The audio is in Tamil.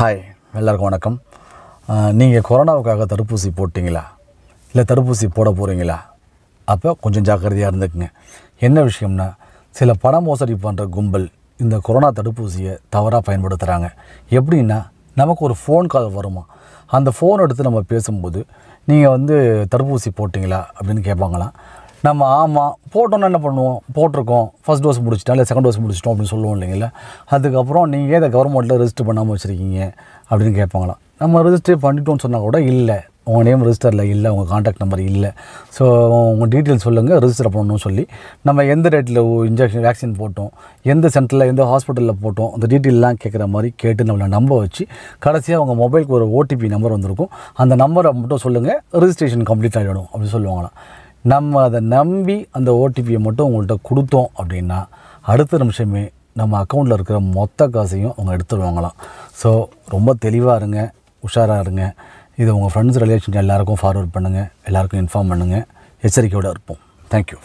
ஹாய் எல்லாருக்கும் வணக்கம் நீங்கள் கொரோனாவுக்காக தடுப்பூசி போட்டிங்களா இல்லை தடுப்பூசி போட போகிறீங்களா அப்போ கொஞ்சம் ஜாக்கிரதையாக இருந்துக்குங்க என்ன விஷயம்னா சில பண மோசடி பண்ணுற கும்பல் இந்த கொரோனா தடுப்பூசியை தவறாக பயன்படுத்துகிறாங்க எப்படின்னா நமக்கு ஒரு ஃபோன் கால் வருமா அந்த ஃபோன் எடுத்து நம்ம பேசும்போது நீங்கள் வந்து தடுப்பூசி போட்டிங்களா அப்படின்னு கேட்பாங்களாம் நம்ம ஆமாம் போட்டோன்னா என்ன பண்ணுவோம் போட்டிருக்கோம் ஃபஸ்ட் டோஸ் முடிச்சிட்டோம் இல்லை செகண்ட் டோஸ் முடிச்சிட்டோம் அப்படின்னு சொல்லுவோம் இல்லைங்களா அதுக்கப்புறம் நீங்கள் ஏதை கவர்மெண்ட்டில் ரிஜிஸ்டர் பண்ணாமல் வச்சுருக்கீங்க அப்படின்னு கேட்பாங்களாம் நம்ம ரிஜிஸ்டர் பண்ணிட்டோம்னு சொன்னால் கூட இல்லை உங்கள் நேம் ரிஜிஸ்டரில் இல்லை உங்கள் காண்டாக்ட் நம்பர் இல்லை ஸோ உங்கள் டீட்டெயில்ஸ் சொல்லுங்கள் ரிஜிஸ்டர் பண்ணணும்னு சொல்லி நம்ம எந்த ரேட்டில் இன்ஜெக்ஷன் வேக்சின் போட்டோம் எந்த சென்டரில் எந்த ஹாஸ்பிட்டலில் போட்டோம் அந்த டீட்டெயிலெலாம் கேட்குற மாதிரி கேட்டு நம்மளை நம்ப வச்சு கடைசியாக உங்கள் மொபைலுக்கு ஒரு ஓடிபி நம்பர் வந்திருக்கும் அந்த நம்பரை மட்டும் சொல்லுங்கள் ரிஜிஸ்ட்ரேஷன் கம்ப்ளீட் ஆகிடும் அப்படின்னு சொல்லுவாங்களாம் நம்ம அதை நம்பி அந்த ஓடிபியை மட்டும் உங்கள்கிட்ட கொடுத்தோம் அப்படின்னா அடுத்த நிமிஷமே நம்ம அக்கௌண்ட்டில் இருக்கிற மொத்த காசையும் அவங்க எடுத்துருவாங்களாம் ஸோ ரொம்ப தெளிவாக இருங்க உஷாராக இருங்க இது உங்கள் ஃப்ரெண்ட்ஸ் ரிலேஷன் எல்லாேருக்கும் ஃபார்வர்ட் பண்ணுங்கள் எல்லாேருக்கும் இன்ஃபார்ம் பண்ணுங்கள் எச்சரிக்கையோடு இருப்போம் தேங்க்யூ